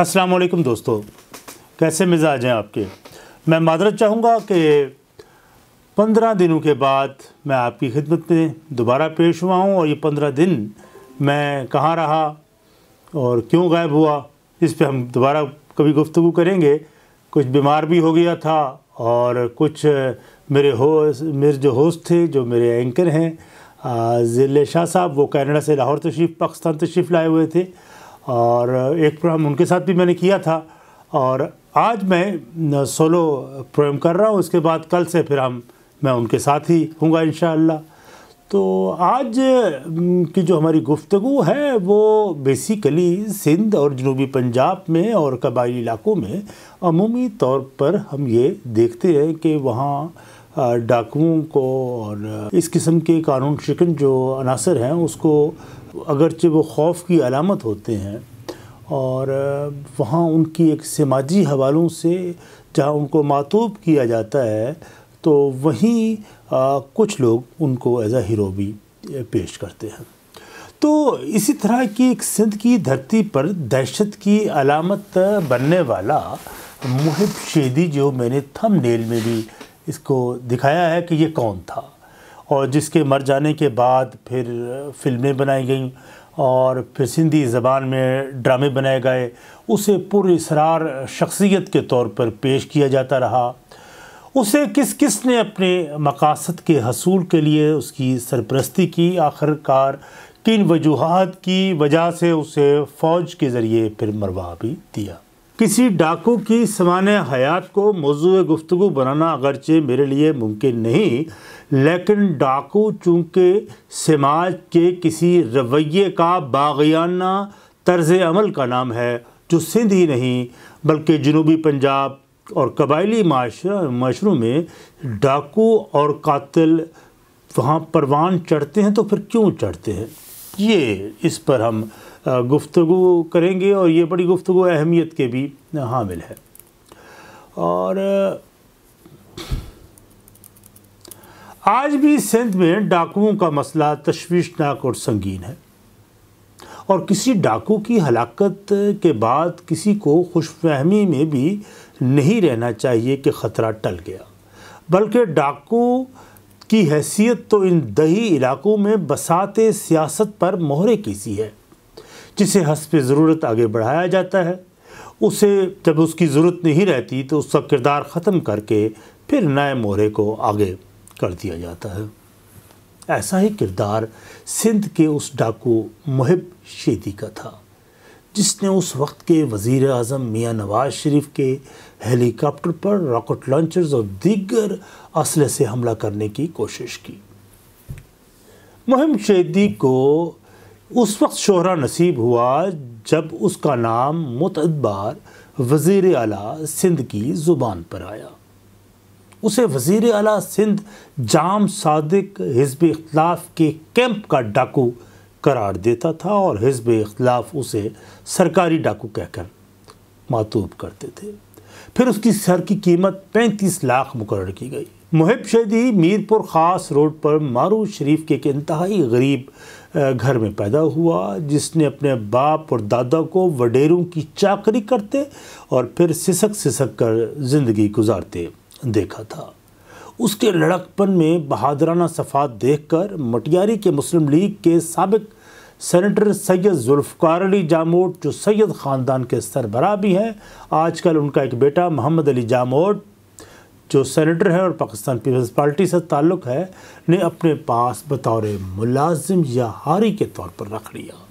अस्सलाम वालेकुम दोस्तों कैसे मिजाज हैं आपके मैं मादरत चाहूँगा कि पंद्रह दिनों के बाद मैं आपकी खिदमत में दोबारा पेश हुआ हूँ और ये पंद्रह दिन मैं कहाँ रहा और क्यों गायब हुआ इस पर हम दोबारा कभी गुफ्तु करेंगे कुछ बीमार भी हो गया था और कुछ मेरे हो मेरे जो होस्ट थे जो मेरे एंकर हैं ज़िले शाह साहब वो कैनेडा से लाहौर तशरीफ़ पाकिस्तान तशरीफ़ लाए हुए थे और एक प्रोग्राम उनके साथ भी मैंने किया था और आज मैं सोलो प्रोग्राम कर रहा हूँ उसके बाद कल से फिर हम मैं उनके साथ ही हूँगा इन तो आज की जो हमारी गुफ्तु है वो बेसिकली सिंध और जनूबी पंजाब में और कबायली इलाकों में अमूमी तौर पर हम ये देखते हैं कि वहाँ डाकुओं को और इस किस्म के कानून शिकन जो अनासर हैं उसको अगरचे वो खौफ की अलामत होते हैं और वहाँ उनकी एक समाजी हवालों से जहाँ उनको मातूब किया जाता है तो वहीं कुछ लोग उनको एज आ हीरो भी पेश करते हैं तो इसी तरह की एक सिंध की धरती पर दहशत की अलामत बनने वाला मुहिब शेदी जो मैंने थंबनेल में भी इसको दिखाया है कि ये कौन था और जिसके मर जाने के बाद फिर फिल्में बनाई गईं और फिर सिंधी ज़बान में ड्रामे बनाए गए उसे पुरसरार शख्सियत के तौर पर पेश किया जाता रहा उसे किस किस ने अपने मकासद के हसूल के लिए उसकी सरपरस्ती की आखिरकार किन वजूहत की वजह से उसे फ़ौज के ज़रिए फिर मरवा भी दिया किसी डाकू की समान हयात को मौजू गुफ्तु बनाना अगरचे मेरे लिए मुमकिन नहीं लेकिन डाकू चूँकि समाज के किसी रवैये का बागियाना तर्ज अमल का नाम है जो सिंध ही नहीं बल्कि जनूबी पंजाब और कबायली माशरों में डाकू और कातिल वहाँ परवान चढ़ते हैं तो फिर क्यों चढ़ते हैं ये इस पर हम गुफ्तु करेंगे और ये बड़ी गुफ्तु अहमियत के भी हामिल है और आज भी सिंध में डाकुओं का मसला तश्वीशनाक और संगीन है और किसी डाकू की हलाकत के बाद किसी को खुशफहमी में भी नहीं रहना चाहिए कि ख़तरा टल गया बल्कि डाकू की हैसियत तो इन दही इलाकों में बसात सियासत पर मोहरे सी है जिसे पे ज़रूरत आगे बढ़ाया जाता है उसे जब उसकी ज़रूरत नहीं रहती तो उसका किरदार ख़त्म करके फिर नए मोहरे को आगे कर दिया जाता है ऐसा ही किरदार सिंध के उस डाकू महब शेदी का था जिसने उस वक्त के वज़ी अजम मियाँ नवाज शरीफ के हेलीकॉप्टर पर रॉकेट लॉन्चर्स और दीगर असले से हमला करने की कोशिश की मुहिम शेदी को उस वक्त शोहरा नसीब हुआ जब उसका नाम मतदबार वजीर अला सिंध की ज़ुबान पर आया उसे वजीर अला सिंध जाम सादिक हिजब इख्लाफ के कैंप का डाकू करार देता था और हिजब इख्लाफ उसे सरकारी डाकू कहकर मातूब करते थे फिर उसकी सर की कीमत पैंतीस लाख मुकर की गई मुहिब शहीदी मीरपुर ख़ास रोड पर मारू शरीफ के एक इंतहाई गरीब घर में पैदा हुआ जिसने अपने बाप और दादा को वडेरों की चाकरी करते और फिर सिसक सिसक कर ज़िंदगी गुजारते देखा था उसके लड़कपन में बहादराना सफ़ात देखकर मटियारी के मुस्लिम लीग के सबक सेनेटर सैयद जुल्फ़ार अली जामोट जो सैयद ख़ानदान के सरबरा भी हैं आजकल उनका एक बेटा मोहम्मद अली जामोट जो सेनेटर है और पाकिस्तान पीपल्स पार्टी से ताल्लुक़ है ने अपने पास बतौर मुलाजिम या हारी के तौर पर रख लिया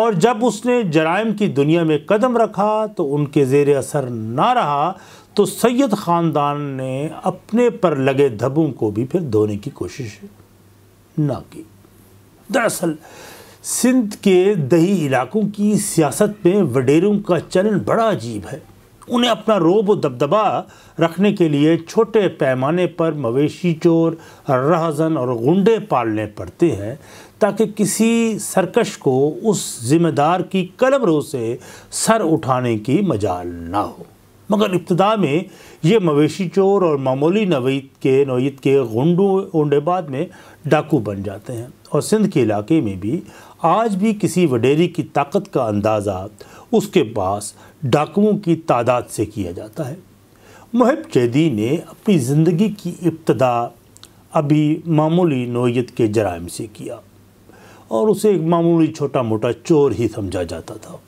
और जब उसने जराइम की दुनिया में कदम रखा तो उनके जेर असर ना रहा तो सैयद ख़ानदान ने अपने पर लगे धब्बों को भी फिर धोने की कोशिश ना की दरअसल सिंध के दही इलाकों की सियासत में वडेरों का चलन बड़ा अजीब है उन्हें अपना रोब दबदबा रखने के लिए छोटे पैमाने पर मवेशी चोर रहजन और गुंडे पालने पड़ते हैं ताकि किसी सरकश को उस जिम्मेदार की कलमरों से सर उठाने की मजाल ना हो मगर इब्तदा में ये मवेशी चोर और मामूली नवीत के नोयत के गुंडों ओंडे बाद में डाकू बन जाते हैं और सिंध के इलाके में भी आज भी किसी वडेरी की ताकत का अंदाज़ा उसके पास डाकुओं की तादाद से किया जाता है महब चैदी ने अपनी ज़िंदगी की इब्तदा अभी मामूली नोयत के जराइम से किया और उसे एक मामूली छोटा मोटा चोर ही समझा जाता था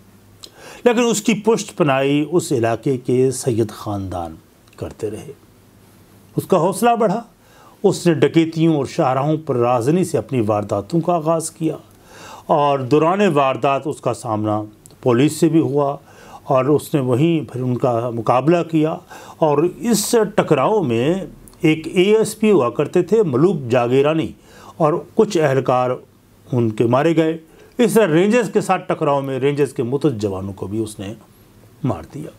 लेकिन उसकी पुष्ट पनाई उस इलाके के सैयद ख़ानदान करते रहे उसका हौसला बढ़ा उसने डकैतियों और शाहराहों पर राजनी से अपनी वारदातों का आगाज़ किया और दौरान वारदात उसका सामना पुलिस से भी हुआ और उसने वहीं फिर उनका मुकाबला किया और इस टकराव में एक एएसपी हुआ करते थे मलूक जागीरानी और कुछ अहलकार उनके मारे गए इस रेंजर्स के साथ टकराव में रेंजर्स के मुतज जवानों को भी उसने मार दिया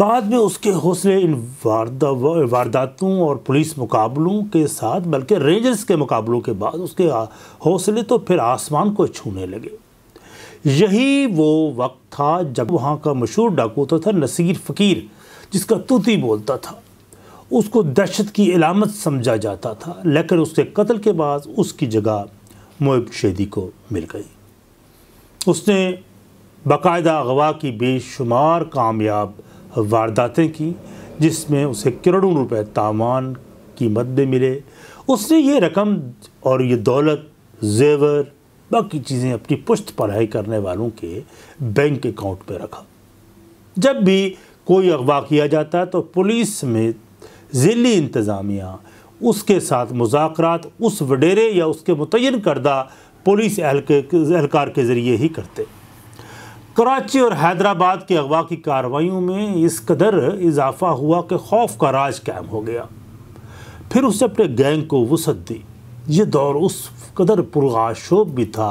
बाद में उसके हौसले इन वारदा वारदातों और पुलिस मुकाबलों के साथ बल्कि रेंजर्स के मुकाबलों के बाद उसके हौसले तो फिर आसमान को छूने लगे यही वो वक्त था जब वहाँ का मशहूर डाकूता था नसीर फ़कीर जिसका तूती बोलता था उसको दहशत की अलामत समझा जाता था लेकिन उसके कत्ल के बाद उसकी जगह मोब शेदी को मिल गई उसने बाकायदा अगवा की बेशुमार कामयाब वारदातें की जिसमें उसे करोड़ों रुपए तामान की में मिले उसने ये रकम और ये दौलत जेवर बाकी चीज़ें अपनी पुश्त पढ़ाई करने वालों के बैंक अकाउंट में रखा जब भी कोई अगवा किया जाता तो पुलिस में ज़िली इंतज़ामिया उसके साथ मुजाकरात उस वडेरे या उसके मुतन करदा पुलिस एहलकार के ज़रिए ही करते कराची और हैदराबाद के अगवा की कार्रवाइयों में इस कदर इजाफा हुआ कि खौफ का राज कायम हो गया फिर उसने अपने गैंग को वसत दी ये दौर उस कदर पुरगाशोब भी था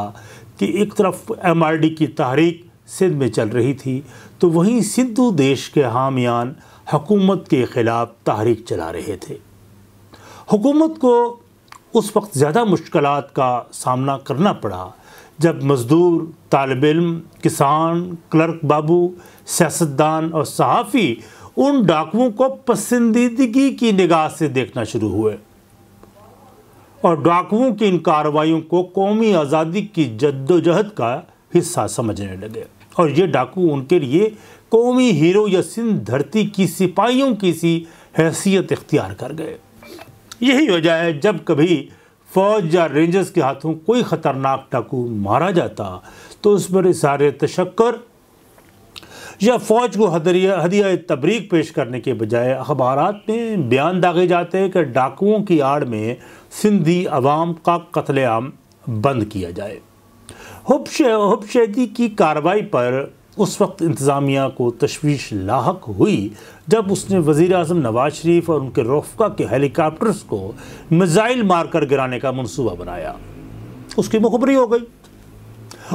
कि एक तरफ एमआरडी की तहरीक सिंध में चल रही थी तो वहीं सिंधु देश के हामियान हकूमत के ख़िलाफ़ तहरीक चला रहे थे हुकूमत को उस वक्त ज़्यादा मुश्किल का सामना करना पड़ा जब मज़दूर तालब इम किसान क्लर्क बाबू सियासतदान और सहाफ़ी उन डाकुओं को पसंदीदगी की निगाह से देखना शुरू हुए और डाकुओं की इन कार्रवाइयों को कौमी आज़ादी की जद्दोजहद का हिस्सा समझने लगे और ये डाकू उनके लिए कौमी हीरो या सिंध धरती की सिपाहियों की सी हैसियत इख्तियार कर गए यही वजह है जब कभी फौज या रेंजर्स के हाथों कोई ख़तरनाक टाकू मारा जाता तो उस पर इशार तशक्कर या फौज को हदरिया हदिया तबरीक पेश करने के बजाय अखबार में बयान दागे जाते हैं कि डाकुओं की आड़ में सिंधी अवाम का कत्लेआम बंद किया जाए हुबशैदी की कार्रवाई पर उस वक्त इंतज़ामिया को तशवीश लाक हुई जब उसने वज़ी अजम नवाज शरीफ और उनके रोफका के हेलीकॉप्टर्स को मिज़ाइल मारकर गिराने का मनसूबा बनाया उसकी मुखबरी हो गई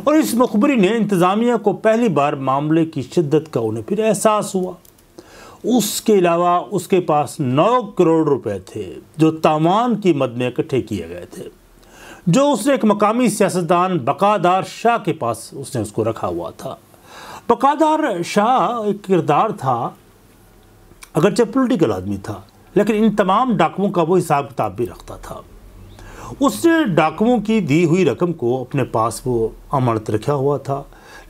और इस मुखबरी ने इंतज़ामिया को पहली बार मामले की शिद्दत का उन्हें फिर एहसास हुआ उसके अलावा उसके पास नौ करोड़ रुपए थे जो तावान की मद में इकट्ठे किए गए थे जो उसने एक मकामी सियासतदान बकादार शाह के पास उसने उसको रखा हुआ था बकादार शाह एक किरदार था अगरचे पोलिटिकल आदमी था लेकिन इन तमाम डाकुओं का वो हिसाब किताब भी रखता था उसने डाकुओं की दी हुई रकम को अपने पास वो अमानत रखा हुआ था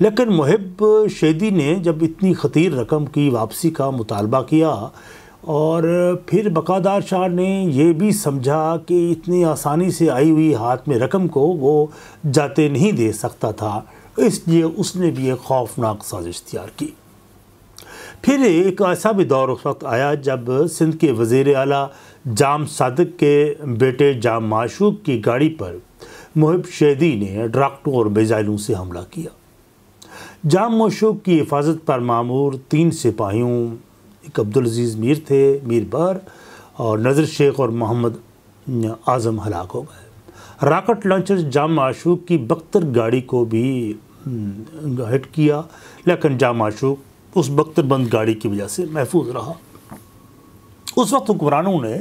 लेकिन महब शेदी ने जब इतनी खतीर रकम की वापसी का मुतालबा किया और फिर बकादार शाह ने यह भी समझा कि इतनी आसानी से आई हुई हाथ में रकम को वो जाते नहीं दे सकता था इसलिए उसने भी एक खौफनाक साजिश तैयार की फिर एक ऐसा भी दौर उस वक्त आया जब सिंध के वज़ी अला जाम सदक के बेटे जाम माशूक की गाड़ी पर मुहिब शेदी ने ड्राक्टों और मिज़ाइलों से हमला किया जाम मशूक की हिफाजत पर मामूर तीन सिपाहियों एक अब्दुलज़ीज़ मीर थे मीर बर और नज़र शेख और मोहम्मद आज़म हलाक हो गए राकेट लॉन्चर जाम आशूक की बख्तर गाड़ी को भी हिट हम्म, किया लेकिन जाम आशूक उस बंद गाड़ी की वजह से महफूज रहा उस वक्त हुक्मरानों ने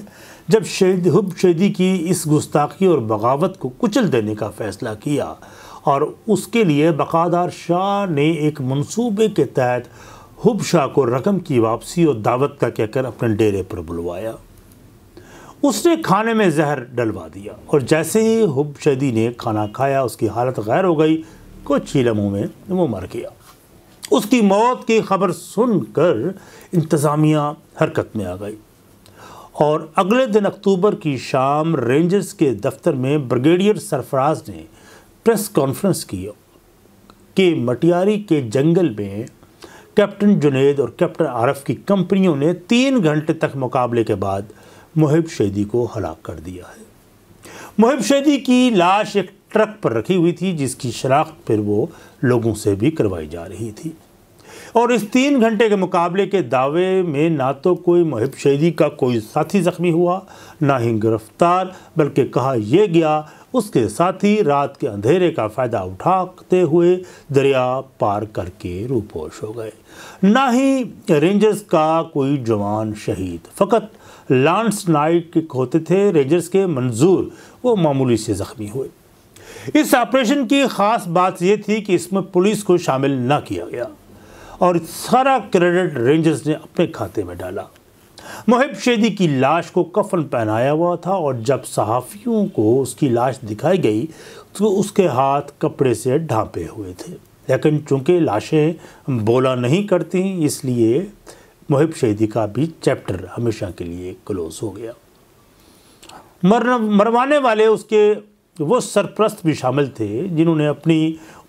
जब शहीद हब शहीदी की इस गुस्ताखी और बगावत को कुचल देने का फैसला किया और उसके लिए बकादार शाह ने एक मंसूबे के तहत हुब शाह को रकम की वापसी और दावत का कहकर अपने डेरे पर बुलवाया उसने खाने में जहर डलवा दिया और जैसे ही हुब शदी ने खाना खाया उसकी हालत गैर हो गई कुछ ही लम्हों में वो मर गया उसकी मौत की खबर सुनकर इंतज़ामिया हरकत में आ गई और अगले दिन अक्टूबर की शाम रेंजर्स के दफ्तर में ब्रिगेडियर सरफराज ने प्रेस कॉन्फ्रेंस की कि मटियारी के जंगल में कैप्टन जुनेद और कैप्टन आरफ की कंपनियों ने तीन घंटे तक मुकाबले के बाद मुहिब शैदी को हलाक कर दिया है मुहिब शैदी की लाश एक ट्रक पर रखी हुई थी जिसकी शनाख्त फिर वो लोगों से भी करवाई जा रही थी और इस तीन घंटे के मुकाबले के दावे में ना तो कोई मुहिब शहीदी का कोई साथी ज़ख्मी हुआ ना ही गिरफ्तार बल्कि कहा यह गया उसके साथी रात के अंधेरे का फ़ायदा उठाते हुए दरिया पार करके रूपोश हो गए ना ही रेंजर्स का कोई जवान शहीद फ़कत लांस नाइट के होते थे रेंजर्स के मंजूर वो मामूली से ज़ख्मी हुए इस ऑपरेशन की ख़ास बात यह थी कि इसमें पुलिस को शामिल ना किया गया और सारा क्रेडिट रेंजर्स ने अपने खाते में डाला मोहिब शेदी की लाश को कफन पहनाया हुआ था और जब सहाफ़ियों को उसकी लाश दिखाई गई तो उसके हाथ कपड़े से ढांपे हुए थे लेकिन चूंकि लाशें बोला नहीं करती इसलिए मुहिब शहीदी का भी चैप्टर हमेशा के लिए क्लोज हो गया मर मरवाने वाले उसके वो सरप्रस्त भी शामिल थे जिन्होंने अपनी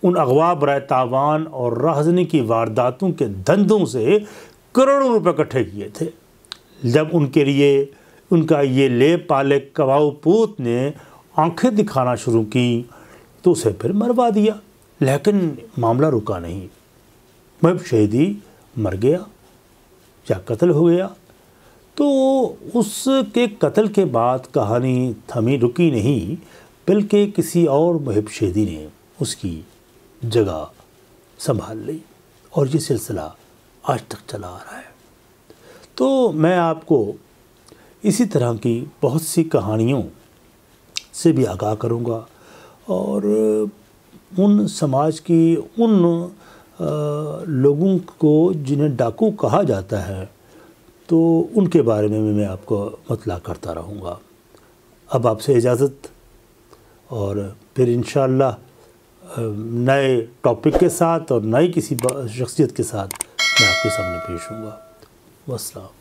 उन अगवा बरए तावान और राहजनी की वारदातों के धंधों से करोड़ों रुपए इकट्ठे किए थे जब उनके लिए उनका ये ले पाले कवाऊपूत ने आंखें दिखाना शुरू की तो उसे फिर मरवा दिया लेकिन मामला रुका नहीं महब शहीदी मर गया या कत्ल हो गया तो उसके कत्ल के बाद कहानी थमी रुकी नहीं बल्कि किसी और महब शेदी ने उसकी जगह संभाल ली और ये सिलसिला आज तक चला आ रहा है तो मैं आपको इसी तरह की बहुत सी कहानियों से भी आगाह करूँगा और उन समाज की उन लोगों को जिन्हें डाकू कहा जाता है तो उनके बारे में मैं आपको मतला करता रहूँगा अब आपसे इजाज़त और फिर इन नए टॉपिक के साथ और नई किसी शख्सियत के साथ मैं आपके सामने पेश हूँगा वसलाम